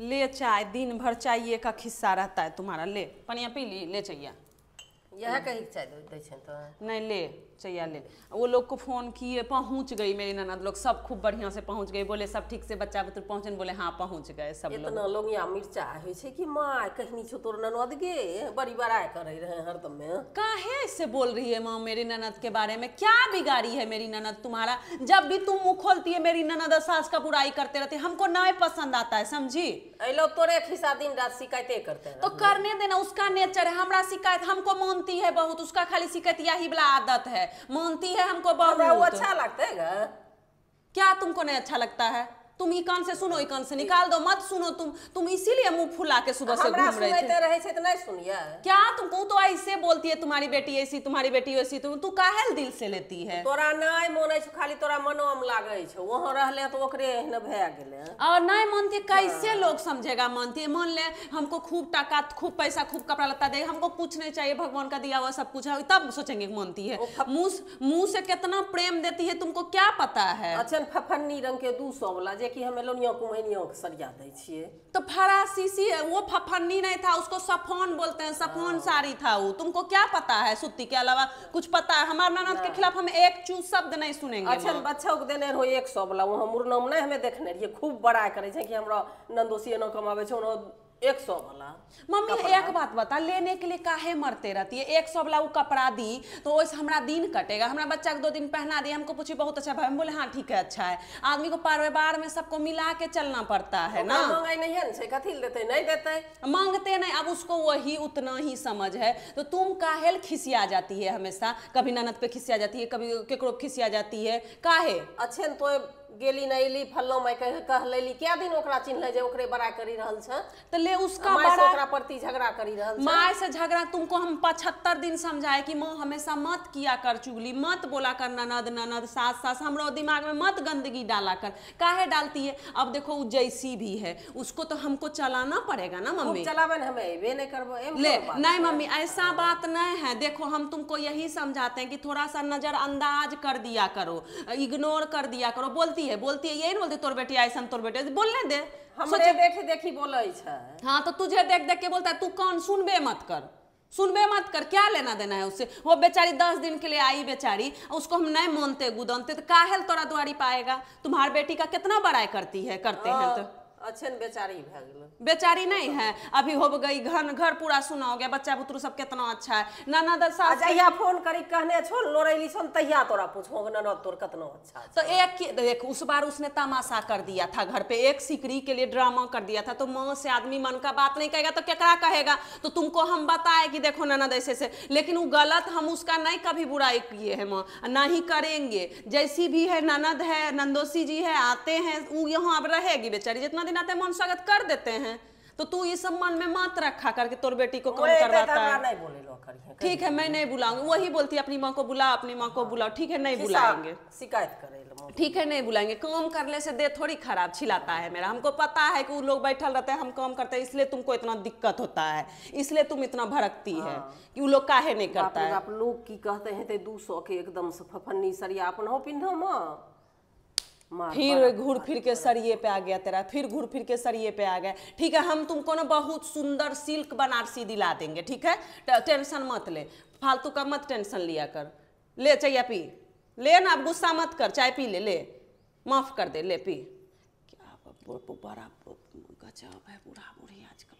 ले चाय दिन भर चाहिए का खिस्सा रहता है तुम्हारा ले पनिया पी ली ले चाहिए यह हाँ। कही चाय तो नहीं ले चैया ले वो लोग को फोन किए पहुंच गई मेरी ननद लोग सब खूब बढ़िया से पहुंच गई बोले सब ठीक से बच्चा बुतरु पहुंचे बोले हाँ पहुंच गए सब लोग इतना लोग यहाँ मिर्चा है छे कि माँ कहीं छो तोर ननद गे बड़ी बड़ाई कर रहे हरदम में काहे से बोल रही है माँ मेरी ननद के बारे में क्या बिगाड़ी है मेरी ननद तुम्हारा जब भी तुम मुँह खोलती है मेरी ननद सास का बुराई करते रहते हमको ना पसंद आता है समझी लोग तोरे खिसा दिन रात शिकायतें करते तो करने देना उसका नेचर है हमारा शिकायत हमको मानते मानती है बहुत उसका खाली सिकतिया ही वाला आदत है मानती है हमको बहुत अच्छा लगता है क्या तुमको नहीं अच्छा लगता है तुम ई कान से सुनो ई कान से निकाल दो मत सुनो तुम तुम इसीलिए मुंह फुला के सुबह से घूम रहे थे रहे से तो नहीं सुनिए क्या तुम को तो ऐसे बोलती है तुम्हारी बेटी ऐसी तुम्हारी बेटी वैसी तुम तू काहेल दिल से लेती है तोरा नहीं मन है खाली तोरा मनो हम लागे छ वहां रहले तो ओकरे एहने भए गेले और नहीं मनती कैसे हाँ। लोग समझेगा मनती मन ले हमको खूब टाका खूब पैसा खूब कपड़ा लत्ता दे हमको कुछ नहीं चाहिए भगवान का दिया हुआ सब कुछ है तब सोचेंगे मनती है मुंह मुंह से कितना प्रेम देती है तुमको क्या पता है अच्छा फफन्नी रंग के दू वाला जेकि हमे लोनिया के सरिया दै छिए तो फरासीसी वो फफन्नी नहीं था उसको सफोन बोलते हैं सफोन हाँ। साड़ी था वो तुमको क्या पता है सुत्ती के अलावा कुछ पता है हमारे ननद के हाँ। खिलाफ हम एक चू शब्द नहीं सुनेंगे अच्छा बच्चा को देने रहो एक सौ वाला वो हम मुरनम नहीं हमें देखने रहिए खूब बड़ा करे कि हमरा नंदोसी एना कमावे छो एक सौ वाला मम्मी एक बात बता लेने के लिए काहे मरते रहती है एक सौ वाला वो कपड़ा दी तो वैसे हमारा दिन कटेगा हमारा बच्चा को दो दिन पहना दिए हमको पूछी बहुत अच्छा भाई हम बोले हाँ ठीक है अच्छा है आदमी को परिवार में सबको मिला के चलना पड़ता है ना मंगाई नहीं है कथी देते नहीं देते मांगते नहीं अब उसको वही उतना ही समझ है तो तुम काहे खिसिया जाती है हमेशा कभी ननद पे खिसिया जाती है कभी केकड़ो खिसिया जाती है काहे अच्छे तो गेली ना एली फल्लो माय कह क्या दिन ओकरा चिन्हले जे ओकरे बड़ा करी रहल छ तो ले उसका बड़ा ओकरा प्रति झगड़ा करी रहल माय से झगड़ा तुमको हम 75 दिन समझाए कि माँ हमेशा मत किया कर चुगली मत बोला कर ननद ननद सास सास हमरो दिमाग में मत गंदगी डाला कर काहे डालती है अब देखो वो जैसी भी है उसको तो हमको चलाना पड़ेगा ना मम्मी चलावन हमें वे नहीं करबो ले नहीं मम्मी ऐसा बात नहीं है देखो हम तुमको यही समझाते हैं कि थोड़ा सा नजरअंदाज कर दिया करो इग्नोर कर दिया करो बोलती बोलती है बोलती है यही ना बोलती तोर बेटी ऐसा तोर बेटी बोलने दे हमरे देख देखी बोले हाँ तो तुझे देख देख के बोलता है तू कौन सुनबे मत कर सुनबे मत कर क्या लेना देना है उससे वो बेचारी दस दिन के लिए आई बेचारी उसको हम नहीं मानते गुदनते तो काहल तोरा दुआरी पाएगा तुम्हार बेटी का कितना बड़ाई करती है करते हैं तो अच्छे बेचारी बेचारी नहीं है अभी हो गई घर घर पूरा सुना हो गया बच्चा बुतरू सब कितना अच्छा है नाना सा फोन करी कहने छो लोरेली सुन तहिया तोरा पूछो ननद तोर कितना अच्छा तो एक देख उस बार उसने तमाशा कर दिया था घर पे एक सिकरी के लिए ड्रामा कर दिया था तो माँ से आदमी मन का बात नहीं कहेगा तो क्या कहेगा तो तुमको हम बताए कि देखो ननद ऐसे से लेकिन वो गलत हम उसका नहीं कभी बुराई किए है माँ ना ही करेंगे जैसी भी है ननद है नंदोसी जी है आते हैं वो यहाँ अब रहेगी बेचारी जितना जन्मदिन आते मन स्वागत कर देते हैं तो तू इस सम्मान में मात रखा करके तोर बेटी को कम करवाता है ठीक है मैं नहीं बुलाऊंगी वही बोलती अपनी माँ को बुला अपनी माँ को बुलाओ ठीक है नहीं बुलाएंगे शिकायत करेगा ठीक है नहीं बुलाएंगे काम करने से दे थोड़ी खराब छिलाता है मेरा हमको पता है कि वो लोग बैठल रहते हैं हम काम करते हैं इसलिए तुमको इतना दिक्कत होता है इसलिए तुम इतना भड़कती है हाँ। कि वो लोग काहे नहीं करता है आप लोग की कहते हैं दो सौ के एकदम से फफन्नी सरिया अपन हो पिन्हो माँ फिर घूर फिर के सरिये पे आ गया तेरा फिर घूर फिर के सरिये पे आ गया ठीक है हम तुमको ना बहुत सुंदर सिल्क बनारसी दिला देंगे ठीक है टेंशन मत ले फालतू का मत टेंशन लिया कर ले चाहिए पी ले ना अब गुस्सा मत कर चाय पी ले ले माफ़ कर दे ले पी क्या बड़ा गजब है बुरा बूढ़ी आजकल